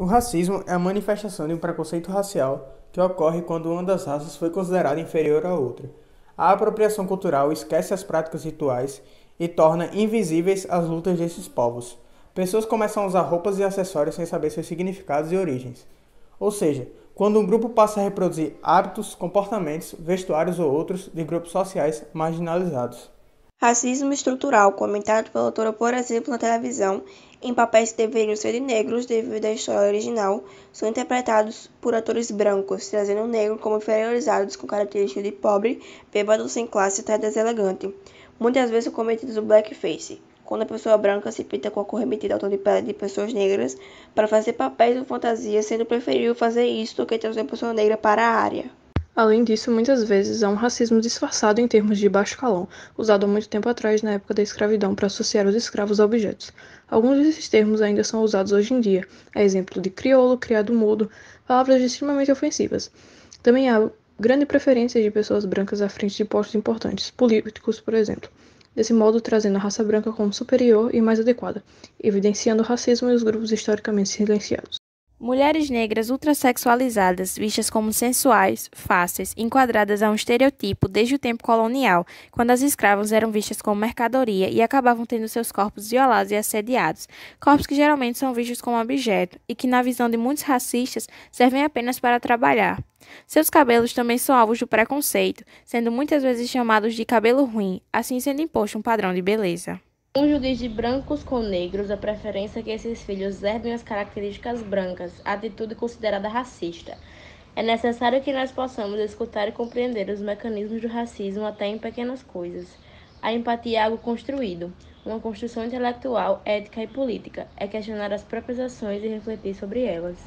O racismo é a manifestação de um preconceito racial que ocorre quando uma das raças foi considerada inferior à outra. A apropriação cultural esquece as práticas rituais e torna invisíveis as lutas desses povos. Pessoas começam a usar roupas e acessórios sem saber seus significados e origens. Ou seja, quando um grupo passa a reproduzir hábitos, comportamentos, vestuários ou outros de grupos sociais marginalizados. Racismo estrutural, comentado pela autora, por exemplo, na televisão, em papéis que deveriam ser de negros devido à história original, são interpretados por atores brancos, trazendo o negro como inferiorizados com características de pobre, bêbado, sem classe até deselegante. Muitas vezes são cometidos o blackface, quando a pessoa branca se pinta com a cor remetida ao tom de pele de pessoas negras para fazer papéis ou fantasias, sendo preferível fazer isso do que trazer a pessoa negra para a área. Além disso, muitas vezes há um racismo disfarçado em termos de baixo calão, usado há muito tempo atrás na época da escravidão para associar os escravos a objetos. Alguns desses termos ainda são usados hoje em dia, a exemplo de crioulo, criado mudo, palavras extremamente ofensivas. Também há grande preferência de pessoas brancas à frente de postos importantes, políticos, por exemplo. Desse modo, trazendo a raça branca como superior e mais adequada, evidenciando o racismo e os grupos historicamente silenciados. Mulheres negras ultrasexualizadas, vistas como sensuais, fáceis, enquadradas a um estereotipo desde o tempo colonial, quando as escravas eram vistas como mercadoria e acabavam tendo seus corpos violados e assediados, corpos que geralmente são vistos como objeto e que, na visão de muitos racistas, servem apenas para trabalhar. Seus cabelos também são alvos do preconceito, sendo muitas vezes chamados de cabelo ruim, assim sendo imposto um padrão de beleza. Cônjuges de brancos com negros, a preferência é que esses filhos herdem as características brancas, atitude considerada racista. É necessário que nós possamos escutar e compreender os mecanismos do racismo até em pequenas coisas. A empatia é algo construído, uma construção intelectual, ética e política. É questionar as próprias ações e refletir sobre elas.